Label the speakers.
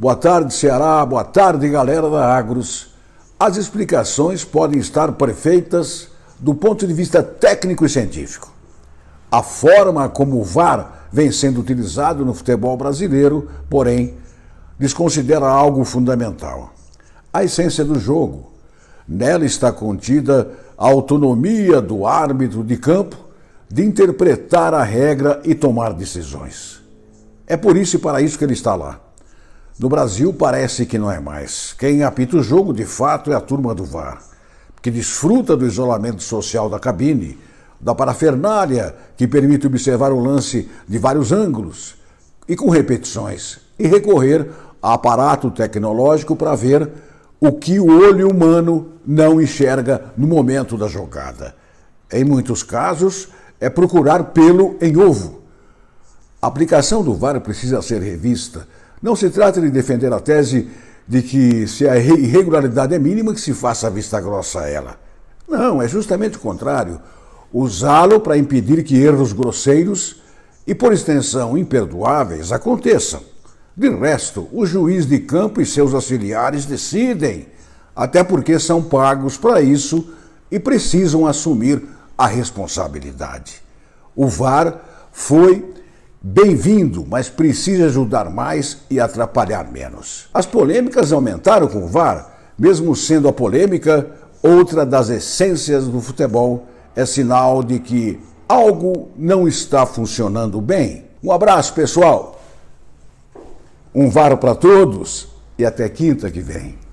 Speaker 1: Boa tarde, Ceará. Boa tarde, galera da Agros. As explicações podem estar perfeitas do ponto de vista técnico e científico. A forma como o VAR vem sendo utilizado no futebol brasileiro, porém, desconsidera algo fundamental: a essência do jogo. Nela está contida a autonomia do árbitro de campo de interpretar a regra e tomar decisões. É por isso e para isso que ele está lá no Brasil parece que não é mais. Quem apita o jogo, de fato, é a turma do VAR, que desfruta do isolamento social da cabine, da parafernália que permite observar o lance de vários ângulos e com repetições, e recorrer a aparato tecnológico para ver o que o olho humano não enxerga no momento da jogada. Em muitos casos, é procurar pelo em ovo. A aplicação do VAR precisa ser revista não se trata de defender a tese de que se a irregularidade é mínima, que se faça vista grossa a ela. Não, é justamente o contrário. Usá-lo para impedir que erros grosseiros e, por extensão, imperdoáveis aconteçam. De resto, o juiz de campo e seus auxiliares decidem, até porque são pagos para isso e precisam assumir a responsabilidade. O VAR foi Bem-vindo, mas precisa ajudar mais e atrapalhar menos. As polêmicas aumentaram com o VAR, mesmo sendo a polêmica outra das essências do futebol, é sinal de que algo não está funcionando bem. Um abraço, pessoal. Um VAR para todos e até quinta que vem.